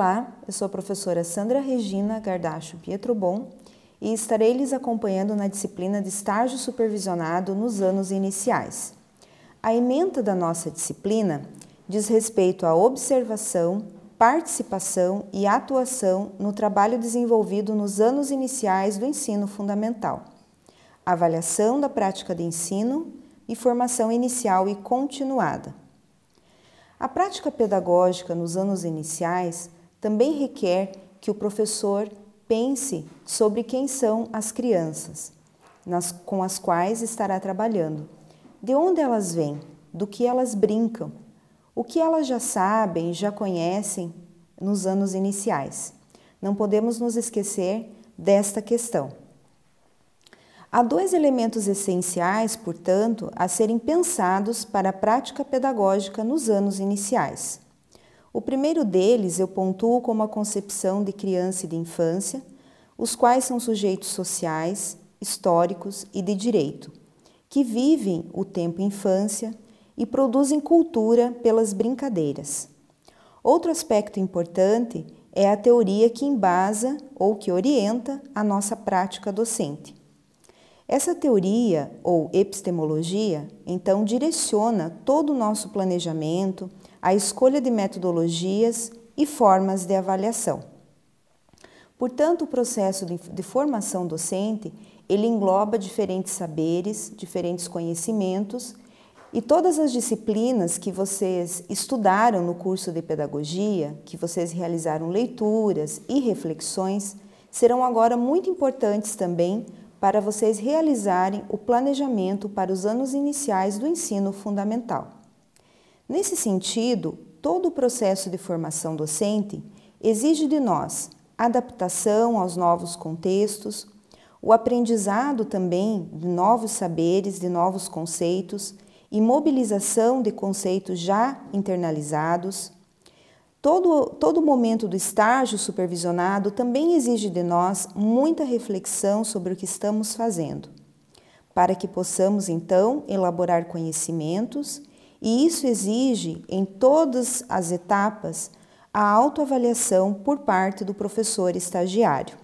Olá, eu sou a professora Sandra Regina Gardacho Pietrobon e estarei lhes acompanhando na disciplina de estágio supervisionado nos anos iniciais. A ementa da nossa disciplina diz respeito à observação, participação e atuação no trabalho desenvolvido nos anos iniciais do ensino fundamental, avaliação da prática de ensino e formação inicial e continuada. A prática pedagógica nos anos iniciais também requer que o professor pense sobre quem são as crianças nas, com as quais estará trabalhando, de onde elas vêm, do que elas brincam, o que elas já sabem, já conhecem nos anos iniciais. Não podemos nos esquecer desta questão. Há dois elementos essenciais, portanto, a serem pensados para a prática pedagógica nos anos iniciais. O primeiro deles eu pontuo como a concepção de criança e de infância, os quais são sujeitos sociais, históricos e de direito, que vivem o tempo infância e produzem cultura pelas brincadeiras. Outro aspecto importante é a teoria que embasa ou que orienta a nossa prática docente. Essa teoria ou epistemologia, então, direciona todo o nosso planejamento, a escolha de metodologias e formas de avaliação. Portanto, o processo de, formação docente, ele engloba diferentes saberes, diferentes conhecimentos e todas as disciplinas que vocês estudaram no curso de pedagogia, que vocês realizaram leituras e reflexões, serão agora muito importantes também para vocês realizarem o planejamento para os anos iniciais do ensino fundamental. Nesse sentido, todo o processo de formação docente exige de nós adaptação aos novos contextos, o aprendizado também de novos saberes, de novos conceitos e mobilização de conceitos já internalizados. Todo, todo momento do estágio supervisionado também exige de nós muita reflexão sobre o que estamos fazendo, para que possamos então elaborar conhecimentos e isso exige, em todas as etapas, a autoavaliação por parte do professor estagiário.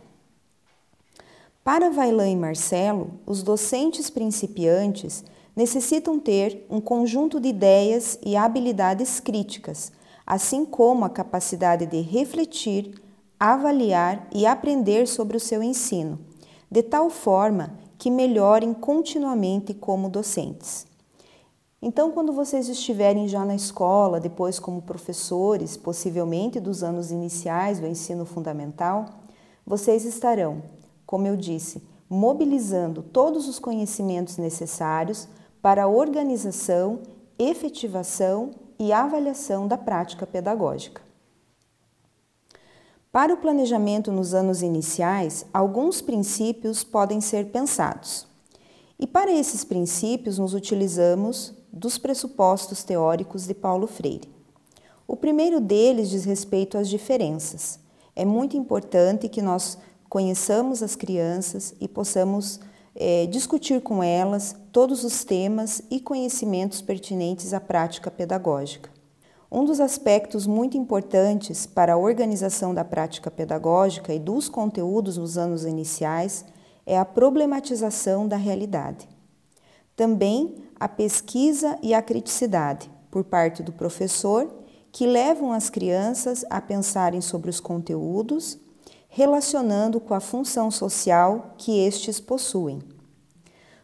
Para Vailan e Marcelo, os docentes principiantes necessitam ter um conjunto de ideias e habilidades críticas, assim como a capacidade de refletir, avaliar e aprender sobre o seu ensino, de tal forma que melhorem continuamente como docentes. Então, quando vocês estiverem já na escola, depois como professores, possivelmente dos anos iniciais do ensino fundamental, vocês estarão, como eu disse, mobilizando todos os conhecimentos necessários para a organização, efetivação e avaliação da prática pedagógica. Para o planejamento nos anos iniciais, alguns princípios podem ser pensados. E para esses princípios, nos utilizamos dos pressupostos teóricos de Paulo Freire. O primeiro deles diz respeito às diferenças. É muito importante que nós conheçamos as crianças e possamos é, discutir com elas todos os temas e conhecimentos pertinentes à prática pedagógica. Um dos aspectos muito importantes para a organização da prática pedagógica e dos conteúdos nos anos iniciais é a problematização da realidade. Também a pesquisa e a criticidade por parte do professor, que levam as crianças a pensarem sobre os conteúdos, relacionando com a função social que estes possuem.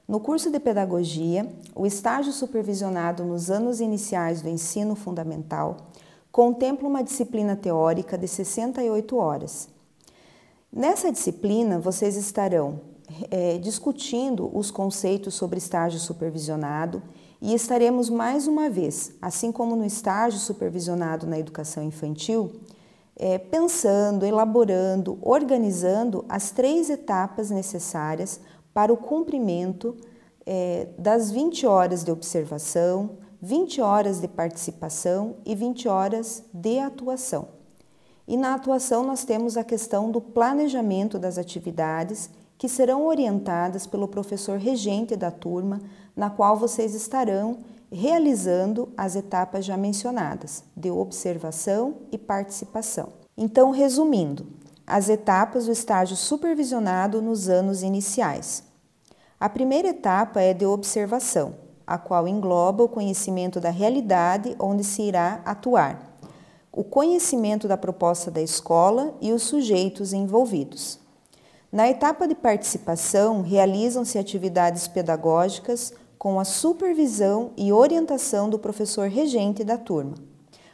No curso de pedagogia, o estágio supervisionado nos anos iniciais do ensino fundamental contempla uma disciplina teórica de 68 horas. Nessa disciplina, vocês estarão é, discutindo os conceitos sobre estágio supervisionado e estaremos mais uma vez, assim como no estágio supervisionado na educação infantil, é, pensando, elaborando, organizando as três etapas necessárias para o cumprimento é, das 20 horas de observação, 20 horas de participação e 20 horas de atuação. E na atuação, nós temos a questão do planejamento das atividades que serão orientadas pelo professor regente da turma, na qual vocês estarão realizando as etapas já mencionadas, de observação e participação. Então, resumindo, as etapas do estágio supervisionado nos anos iniciais. A primeira etapa é de observação, a qual engloba o conhecimento da realidade onde se irá atuar, o conhecimento da proposta da escola e os sujeitos envolvidos. Na etapa de participação, realizam-se atividades pedagógicas com a supervisão e orientação do professor regente da turma.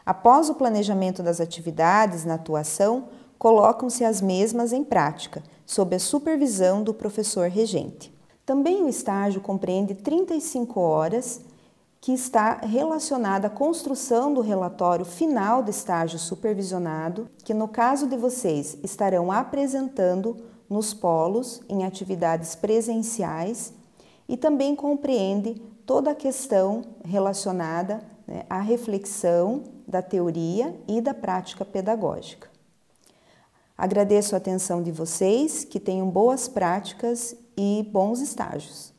Após o planejamento das atividades na atuação, colocam-se as mesmas em prática, sob a supervisão do professor regente. Também o estágio compreende 35 horas, que está relacionada à construção do relatório final do estágio supervisionado, que no caso de vocês estarão apresentando nos polos, em atividades presenciais e também compreende toda a questão relacionada né, à reflexão da teoria e da prática pedagógica. Agradeço a atenção de vocês, que tenham boas práticas e bons estágios.